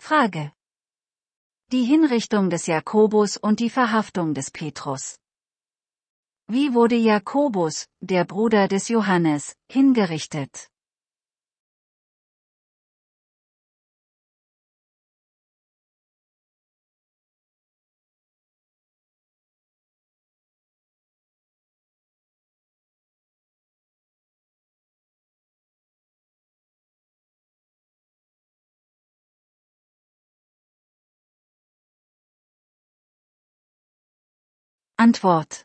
Frage. Die Hinrichtung des Jakobus und die Verhaftung des Petrus. Wie wurde Jakobus, der Bruder des Johannes, hingerichtet? Antwort.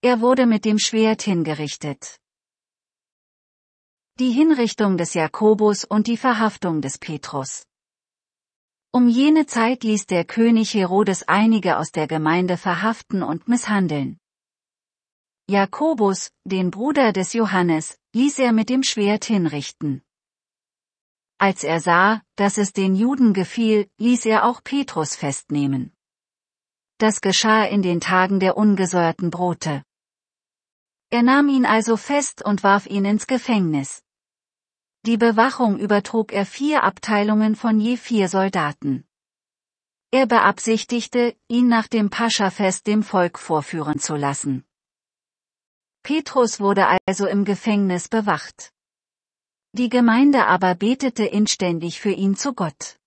Er wurde mit dem Schwert hingerichtet. Die Hinrichtung des Jakobus und die Verhaftung des Petrus. Um jene Zeit ließ der König Herodes einige aus der Gemeinde verhaften und misshandeln. Jakobus, den Bruder des Johannes, ließ er mit dem Schwert hinrichten. Als er sah, dass es den Juden gefiel, ließ er auch Petrus festnehmen das geschah in den Tagen der ungesäuerten Brote. Er nahm ihn also fest und warf ihn ins Gefängnis. Die Bewachung übertrug er vier Abteilungen von je vier Soldaten. Er beabsichtigte, ihn nach dem Pascha-Fest dem Volk vorführen zu lassen. Petrus wurde also im Gefängnis bewacht. Die Gemeinde aber betete inständig für ihn zu Gott.